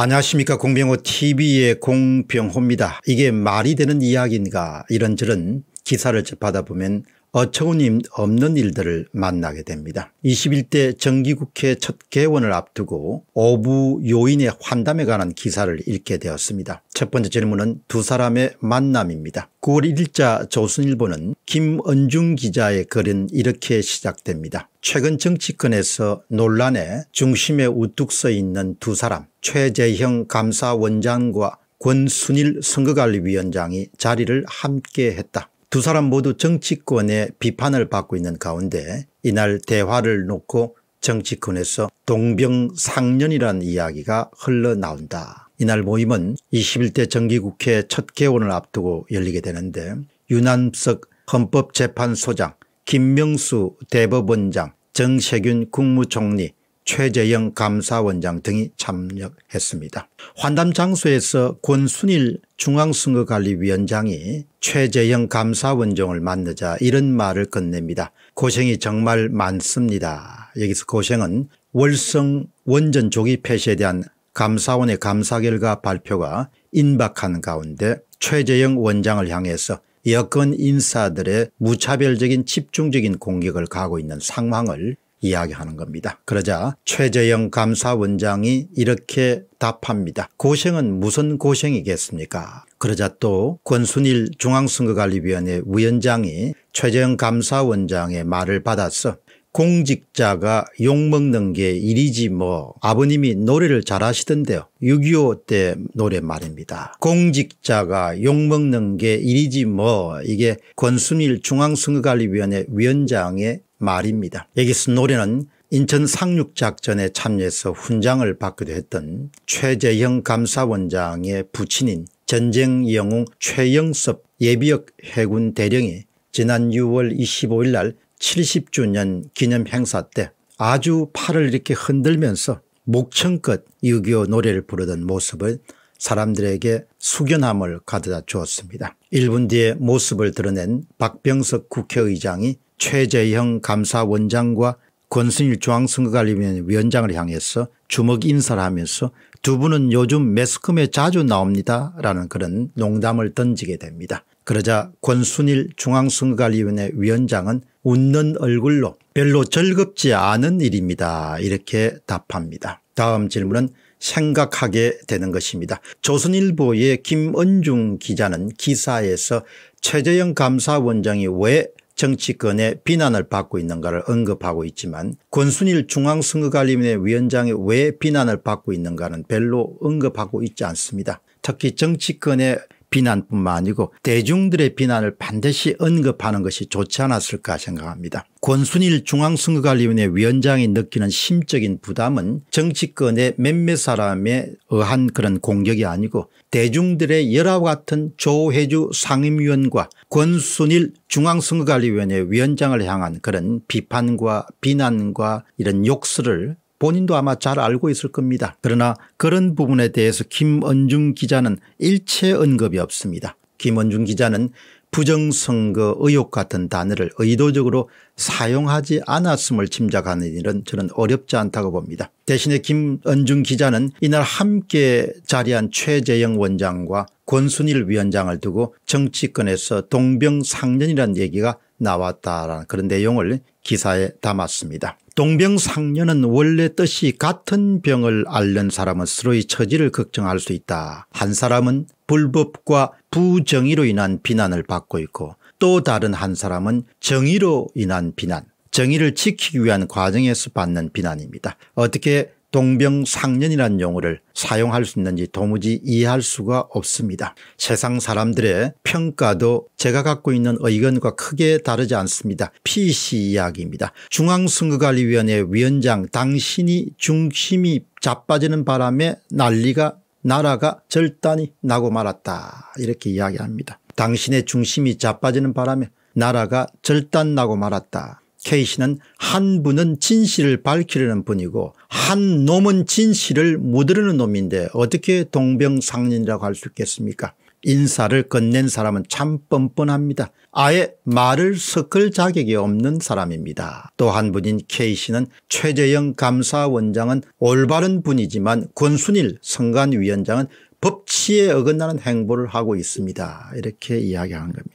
안녕하십니까 공병호 tv의 공병호입니다. 이게 말이 되는 이야기인가 이런저런 기사를 접하다 보면 어처구니 없는 일들을 만나게 됩니다. 21대 정기국회 첫 개원을 앞두고 오부 요인의 환담에 관한 기사를 읽게 되었습니다. 첫 번째 질문은 두 사람의 만남입니다. 9월 1일자 조선일보는 김은중 기자의 글은 이렇게 시작됩니다. 최근 정치권에서 논란의 중심에 우뚝 서 있는 두 사람 최재형 감사원장과 권순일 선거관리위원장이 자리를 함께 했다. 두 사람 모두 정치권의 비판을 받고 있는 가운데 이날 대화를 놓고 정치권에서 동병상련이라는 이야기가 흘러나온다. 이날 모임은 21대 정기국회 첫 개원을 앞두고 열리게 되는데 유남석 헌법재판소장, 김명수 대법원장, 정세균 국무총리, 최재영 감사원장 등이 참여했습니다. 환담 장소에서 권순일 중앙선거관리위원장이 최재영 감사원장을 만나자 이런 말을 건넵니다. 고생이 정말 많습니다. 여기서 고생은 월성 원전 조기 폐쇄에 대한 감사원의 감사 결과 발표가 임박한 가운데 최재영 원장을 향해서 여권 인사들의 무차별적인 집중적인 공격을 가고 있는 상황을 이야기하는 겁니다. 그러자 최재영 감사원장이 이렇게 답합니다. 고생은 무슨 고생이겠습니까 그러자 또 권순일 중앙선거관리위원회 위원장이 최재영 감사원장의 말을 받았어 공직자가 욕먹는 게 일이지 뭐 아버님이 노래를 잘하시던데요. 6.25 때 노래 말입니다. 공직자가 욕먹는 게 일이지 뭐 이게 권순일 중앙선거관리위원회 위원장의 말입니다. 여기서 노래는 인천 상륙작전에 참여해서 훈장을 받기도 했던 최재형 감사원장의 부친인 전쟁 영웅 최영섭 예비역 해군 대령이 지난 6월 25일 날 70주년 기념 행사 때 아주 팔을 이렇게 흔들면서 목청껏 6 2 노래를 부르던 모습을 사람들에게 숙연함을 가져다 주었습니다. 1분 뒤에 모습을 드러낸 박병석 국회의장이 최재형 감사원장과 권순일 중앙선거관리위원 위원장을 향해서 주먹 인사를 하면서 두 분은 요즘 매스컴에 자주 나옵니다 라는 그런 농담을 던지게 됩니다. 그러자 권순일 중앙선거관리위원회 위원장은 웃는 얼굴로 별로 즐겁지 않은 일입니다 이렇게 답합니다. 다음 질문은 생각하게 되는 것입니다. 조선일보의 김은중 기자는 기사에서 최재형 감사원장이 왜 정치권의 비난을 받고 있는가를 언급하고 있지만 권순일 중앙선거관리위원회 위원장이 왜 비난을 받고 있는가는 별로 언급하고 있지 않습니다. 특히 정치권의 비난뿐만 아니고 대중들의 비난을 반드시 언급하는 것이 좋지 않았을까 생각합니다. 권순일 중앙선거관리위원회 위원장이 느끼는 심적인 부담은 정치권의 몇몇 사람에 의한 그런 공격이 아니고 대중들의 열화 같은 조혜주 상임위원과 권순일 중앙선거관리위원회 위원장을 향한 그런 비판과 비난과 이런 욕설을 본인도 아마 잘 알고 있을 겁니다. 그러나 그런 부분에 대해서 김언중 기자는 일체 언급이 없습니다. 김원중 기자는 부정선거 의혹 같은 단어를 의도적으로 사용하지 않았음을 짐작하는 일은 저는 어렵지 않다고 봅니다. 대신에 김은중 기자는 이날 함께 자리한 최재영 원장과 권순일 위원장을 두고 정치권에서 동병상련이라는 얘기가 나왔다라는 그런 내용을 기사에 담았습니다. 동병상련은 원래 뜻이 같은 병을 앓는 사람은 서로의 처지를 걱정할 수 있다. 한 사람은 불법과 부정의로 인한 비난을 받고 있고 또 다른 한 사람은 정의로 인한 비난 정의를 지키기 위한 과정에서 받는 비난입니다. 어떻게 동병상련이란 용어를 사용할 수 있는지 도무지 이해할 수가 없습니다. 세상 사람들의 평가도 제가 갖고 있는 의견과 크게 다르지 않습니다. PC 이야기입니다. 중앙선거관리위원회 위원장 당신이 중심이 자빠지는 바람에 난리가 나라가 절단이 나고 말았다 이렇게 이야기합니다. 당신의 중심이 자빠지는 바람에 나라가 절단 나고 말았다. K씨는 한 분은 진실을 밝히려는 분이고 한 놈은 진실을 무드르는 놈인데 어떻게 동병상인이라고할 수 있겠습니까 인사를 건넨 사람은 참 뻔뻔합니다. 아예 말을 섞을 자격이 없는 사람입니다. 또 한 분인 K씨는 최재영 감사원장은 올바른 분이지만 권순일 선관위원장은 법치에 어긋나는 행보를 하고 있습니다. 이렇게 이야기하는 겁니다.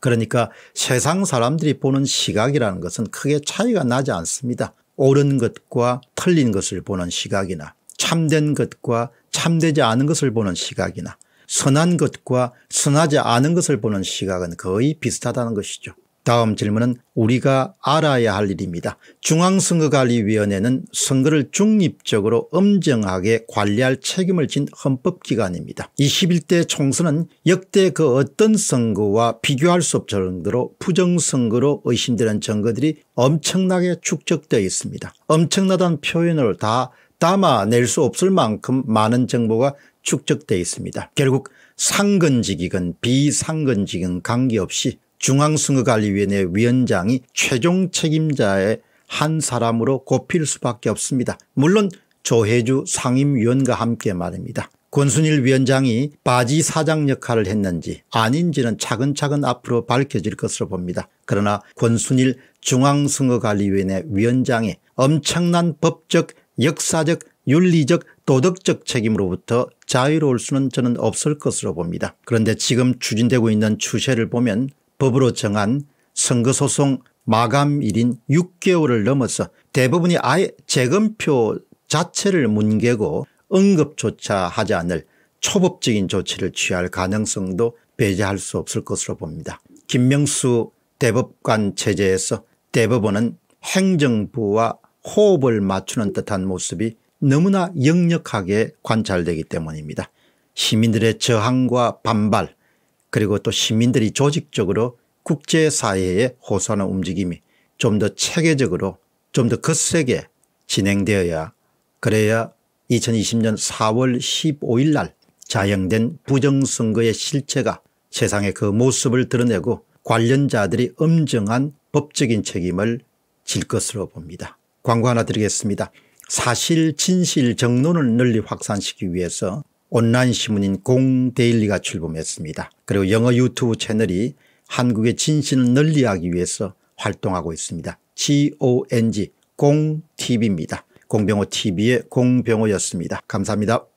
그러니까 세상 사람들이 보는 시각이라는 것은 크게 차이가 나지 않습니다. 옳은 것과 틀린 것을 보는 시각이나 참된 것과 참되지 않은 것을 보는 시각이나 선한 것과 선하지 않은 것을 보는 시각은 거의 비슷하다는 것이죠. 다음 질문은 우리가 알아야 할 일입니다. 중앙선거관리위원회는 선거를 중립적으로 엄정하게 관리할 책임을 진 헌법기관입니다. 21대 총선은 역대 그 어떤 선거와 비교할 수 없을 정도로 부정선거로 의심되는 증거들이 엄청나게 축적되어 있습니다. 엄청나다는 표현을 다 담아낼 수 없을 만큼 많은 정보가 축적되어 있습니다. 결국 상근직이건 비상근직은 관계없이 중앙선거관리위원회 위원장이 최종 책임자의 한 사람으로 꼽힐 수밖에 없습니다. 물론 조혜주 상임위원과 함께 말입니다. 권순일 위원장이 바지 사장 역할을 했는지 아닌지는 차근차근 앞으로 밝혀질 것으로 봅니다. 그러나 권순일 중앙선거관리위원회 위원장이 엄청난 법적 역사적 윤리적 도덕적 책임으로부터 자유로울 수는 저는 없을 것으로 봅니다. 그런데 지금 추진되고 있는 추세를 보면 법으로 정한 선거소송 마감일인 6개월을 넘어서 대부분이 아예 재검표 자체를 뭉개고 응급조차 하지 않을 초법적인 조치를 취할 가능성도 배제할 수 없을 것으로 봅니다. 김명수 대법관 체제에서 대법원은 행정부와 호흡을 맞추는 듯한 모습이 너무나 역력하게 관찰되기 때문입니다. 시민들의 저항과 반발 그리고 또 시민들이 조직적으로 국제사회의 호소하는 움직임이 좀 더 체계적으로 좀 더 거세게 진행되어야 그래야 2020년 4월 15일 날 자행된 부정선거의 실체가 세상에 그 모습을 드러내고 관련자들이 엄정한 법적인 책임을 질 것으로 봅니다. 광고 하나 드리겠습니다. 사실 진실 정론을 널리 확산시키기 위해서 온라인 신문인 공데일리가 출범했습니다. 그리고 영어 유튜브 채널이 한국의 진실을 널리 하기 위해서 활동하고 있습니다. gong, 공tv입니다. 공병호TV의 공병호였습니다. 감사합니다.